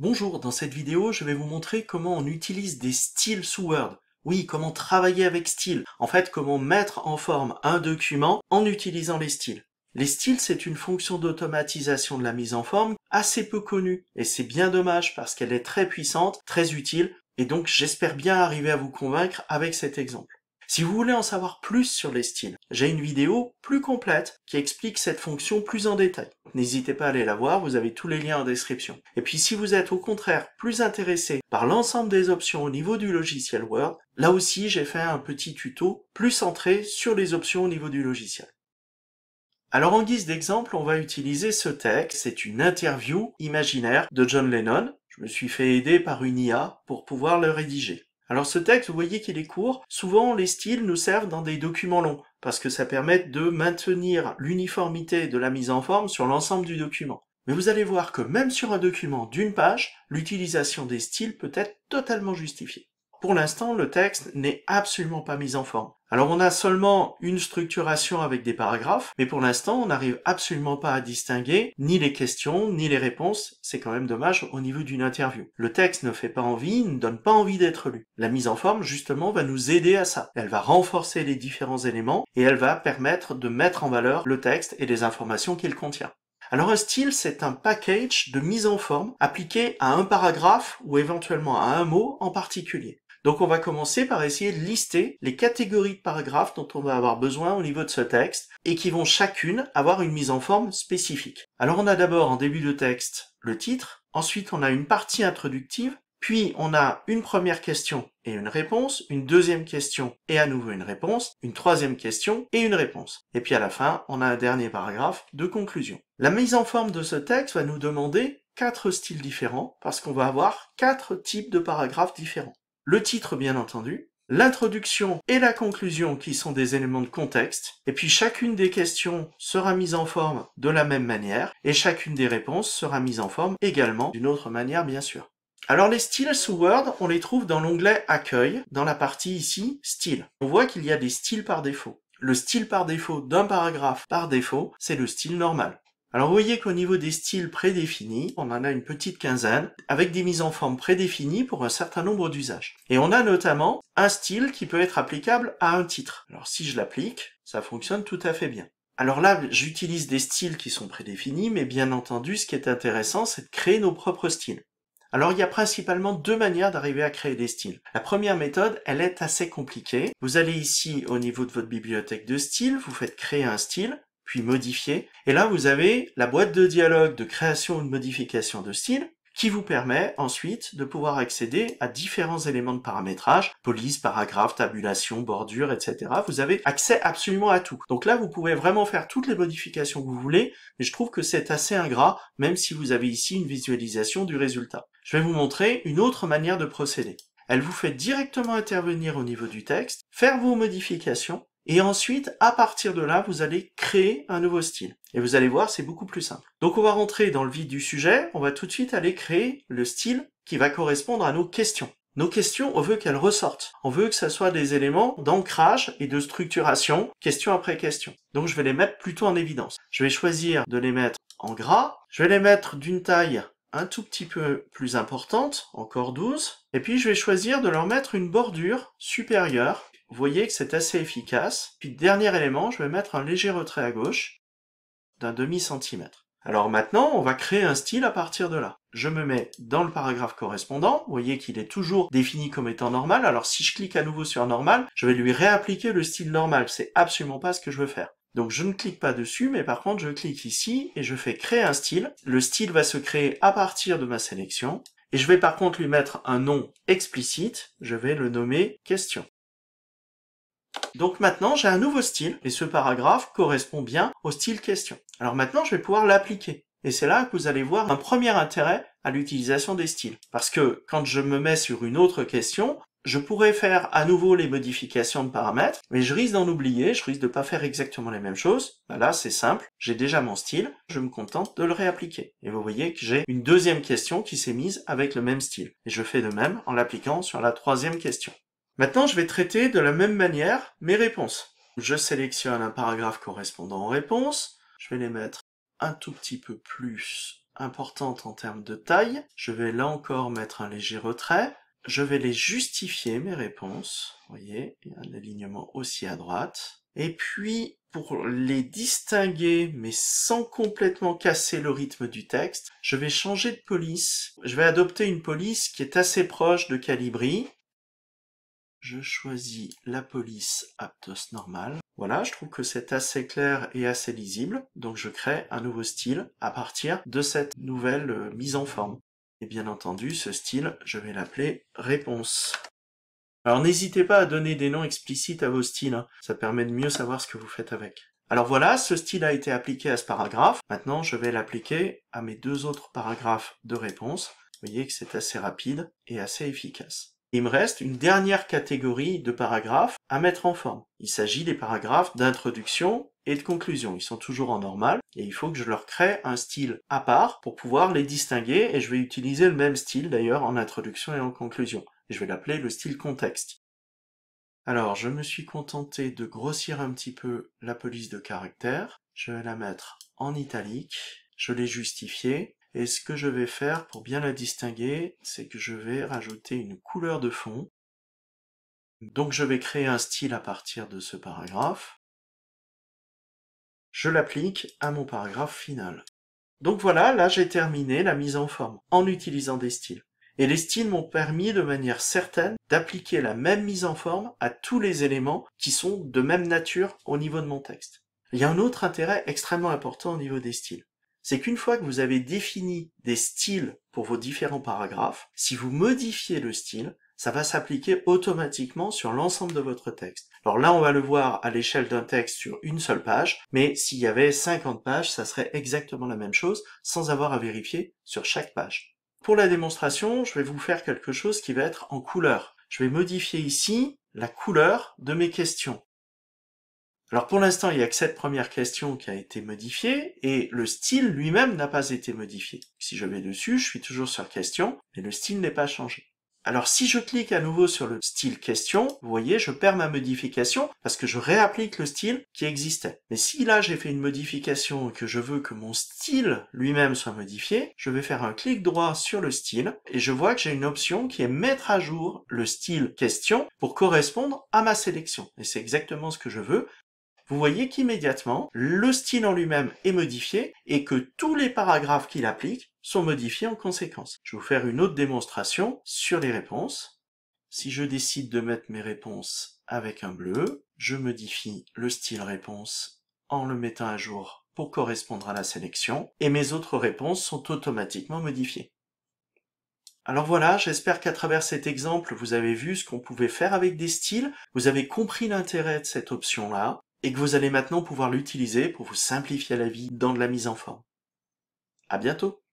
Bonjour, dans cette vidéo, je vais vous montrer comment on utilise des styles sous Word. Oui, comment travailler avec style. En fait, comment mettre en forme un document en utilisant les styles. Les styles, c'est une fonction d'automatisation de la mise en forme assez peu connue. Et c'est bien dommage parce qu'elle est très puissante, très utile. Et donc, j'espère bien arriver à vous convaincre avec cet exemple. Si vous voulez en savoir plus sur les styles, j'ai une vidéo plus complète qui explique cette fonction plus en détail. N'hésitez pas à aller la voir, vous avez tous les liens en description. Et puis si vous êtes au contraire plus intéressé par l'ensemble des options au niveau du logiciel Word, là aussi j'ai fait un petit tuto plus centré sur les options au niveau du logiciel. Alors en guise d'exemple, on va utiliser ce texte, c'est une interview imaginaire de John Lennon. Je me suis fait aider par une IA pour pouvoir le rédiger. Alors ce texte, vous voyez qu'il est court. Souvent, les styles nous servent dans des documents longs, parce que ça permet de maintenir l'uniformité de la mise en forme sur l'ensemble du document. Mais vous allez voir que même sur un document d'une page, l'utilisation des styles peut être totalement justifiée. Pour l'instant, le texte n'est absolument pas mis en forme. Alors on a seulement une structuration avec des paragraphes, mais pour l'instant on n'arrive absolument pas à distinguer ni les questions ni les réponses, c'est quand même dommage au niveau d'une interview. Le texte ne fait pas envie, ne donne pas envie d'être lu. La mise en forme justement va nous aider à ça. Elle va renforcer les différents éléments et elle va permettre de mettre en valeur le texte et les informations qu'il contient. Alors un style, c'est un package de mise en forme appliqué à un paragraphe ou éventuellement à un mot en particulier. Donc on va commencer par essayer de lister les catégories de paragraphes dont on va avoir besoin au niveau de ce texte et qui vont chacune avoir une mise en forme spécifique. Alors on a d'abord en début de texte le titre, ensuite on a une partie introductive, puis on a une première question et une réponse, une deuxième question et à nouveau une réponse, une troisième question et une réponse. Et puis à la fin, on a un dernier paragraphe de conclusion. La mise en forme de ce texte va nous demander quatre styles différents parce qu'on va avoir quatre types de paragraphes différents le titre bien entendu, l'introduction et la conclusion qui sont des éléments de contexte, et puis chacune des questions sera mise en forme de la même manière, et chacune des réponses sera mise en forme également d'une autre manière bien sûr. Alors les styles sous Word, on les trouve dans l'onglet Accueil, dans la partie ici Style. On voit qu'il y a des styles par défaut. Le style par défaut d'un paragraphe par défaut, c'est le style normal. Alors vous voyez qu'au niveau des styles prédéfinis, on en a une petite quinzaine, avec des mises en forme prédéfinies pour un certain nombre d'usages. Et on a notamment un style qui peut être applicable à un titre. Alors si je l'applique, ça fonctionne tout à fait bien. Alors là, j'utilise des styles qui sont prédéfinis, mais bien entendu, ce qui est intéressant, c'est de créer nos propres styles. Alors il y a principalement deux manières d'arriver à créer des styles. La première méthode, elle est assez compliquée. Vous allez ici au niveau de votre bibliothèque de styles, vous faites créer un style, puis modifier. Et là, vous avez la boîte de dialogue de création ou de modification de style qui vous permet ensuite de pouvoir accéder à différents éléments de paramétrage, police, paragraphe, tabulation, bordure, etc. Vous avez accès absolument à tout. Donc là, vous pouvez vraiment faire toutes les modifications que vous voulez, mais je trouve que c'est assez ingrat, même si vous avez ici une visualisation du résultat. Je vais vous montrer une autre manière de procéder. Elle vous fait directement intervenir au niveau du texte, faire vos modifications, et ensuite, à partir de là, vous allez créer un nouveau style. Et vous allez voir, c'est beaucoup plus simple. Donc on va rentrer dans le vide du sujet, on va tout de suite aller créer le style qui va correspondre à nos questions. Nos questions, on veut qu'elles ressortent. On veut que ce soit des éléments d'ancrage et de structuration, question après question. Donc je vais les mettre plutôt en évidence. Je vais choisir de les mettre en gras. Je vais les mettre d'une taille un tout petit peu plus importante, encore 12. Et puis je vais choisir de leur mettre une bordure supérieure vous voyez que c'est assez efficace. Puis dernier élément, je vais mettre un léger retrait à gauche d'un demi centimètre. Alors maintenant, on va créer un style à partir de là. Je me mets dans le paragraphe correspondant. Vous voyez qu'il est toujours défini comme étant normal. Alors si je clique à nouveau sur normal, je vais lui réappliquer le style normal. C'est absolument pas ce que je veux faire. Donc je ne clique pas dessus, mais par contre je clique ici et je fais créer un style. Le style va se créer à partir de ma sélection. Et je vais par contre lui mettre un nom explicite. Je vais le nommer question. Donc maintenant, j'ai un nouveau style, et ce paragraphe correspond bien au style question. Alors maintenant, je vais pouvoir l'appliquer. Et c'est là que vous allez voir un premier intérêt à l'utilisation des styles. Parce que quand je me mets sur une autre question, je pourrais faire à nouveau les modifications de paramètres, mais je risque d'en oublier, je risque de pas faire exactement les mêmes choses. Bah là, c'est simple, j'ai déjà mon style, je me contente de le réappliquer. Et vous voyez que j'ai une deuxième question qui s'est mise avec le même style. Et je fais de même en l'appliquant sur la troisième question. Maintenant, je vais traiter de la même manière mes réponses. Je sélectionne un paragraphe correspondant aux réponses. Je vais les mettre un tout petit peu plus importantes en termes de taille. Je vais là encore mettre un léger retrait. Je vais les justifier, mes réponses. Vous voyez, il y a un alignement aussi à droite. Et puis, pour les distinguer, mais sans complètement casser le rythme du texte, je vais changer de police. Je vais adopter une police qui est assez proche de Calibri, je choisis la police Aptos normal. Voilà, je trouve que c'est assez clair et assez lisible, donc je crée un nouveau style à partir de cette nouvelle euh, mise en forme. Et bien entendu, ce style, je vais l'appeler réponse. Alors n'hésitez pas à donner des noms explicites à vos styles, hein. ça permet de mieux savoir ce que vous faites avec. Alors voilà, ce style a été appliqué à ce paragraphe. Maintenant, je vais l'appliquer à mes deux autres paragraphes de réponse. Vous voyez que c'est assez rapide et assez efficace il me reste une dernière catégorie de paragraphes à mettre en forme. Il s'agit des paragraphes d'introduction et de conclusion. Ils sont toujours en normal et il faut que je leur crée un style à part pour pouvoir les distinguer et je vais utiliser le même style d'ailleurs en introduction et en conclusion. Je vais l'appeler le style contexte. Alors, je me suis contenté de grossir un petit peu la police de caractère. Je vais la mettre en italique. Je l'ai justifié. Et ce que je vais faire pour bien la distinguer, c'est que je vais rajouter une couleur de fond. Donc je vais créer un style à partir de ce paragraphe. Je l'applique à mon paragraphe final. Donc voilà, là j'ai terminé la mise en forme en utilisant des styles. Et les styles m'ont permis de manière certaine d'appliquer la même mise en forme à tous les éléments qui sont de même nature au niveau de mon texte. Il y a un autre intérêt extrêmement important au niveau des styles c'est qu'une fois que vous avez défini des styles pour vos différents paragraphes, si vous modifiez le style, ça va s'appliquer automatiquement sur l'ensemble de votre texte. Alors là, on va le voir à l'échelle d'un texte sur une seule page, mais s'il y avait 50 pages, ça serait exactement la même chose, sans avoir à vérifier sur chaque page. Pour la démonstration, je vais vous faire quelque chose qui va être en couleur. Je vais modifier ici la couleur de mes questions. Alors pour l'instant, il n'y a que cette première question qui a été modifiée, et le style lui-même n'a pas été modifié. Si je vais dessus, je suis toujours sur question, mais le style n'est pas changé. Alors si je clique à nouveau sur le style question, vous voyez, je perds ma modification parce que je réapplique le style qui existait. Mais si là j'ai fait une modification et que je veux que mon style lui-même soit modifié, je vais faire un clic droit sur le style et je vois que j'ai une option qui est mettre à jour le style question pour correspondre à ma sélection. Et c'est exactement ce que je veux vous voyez qu'immédiatement, le style en lui-même est modifié et que tous les paragraphes qu'il applique sont modifiés en conséquence. Je vais vous faire une autre démonstration sur les réponses. Si je décide de mettre mes réponses avec un bleu, je modifie le style réponse en le mettant à jour pour correspondre à la sélection, et mes autres réponses sont automatiquement modifiées. Alors voilà, j'espère qu'à travers cet exemple, vous avez vu ce qu'on pouvait faire avec des styles, vous avez compris l'intérêt de cette option-là, et que vous allez maintenant pouvoir l'utiliser pour vous simplifier la vie dans de la mise en forme. À bientôt!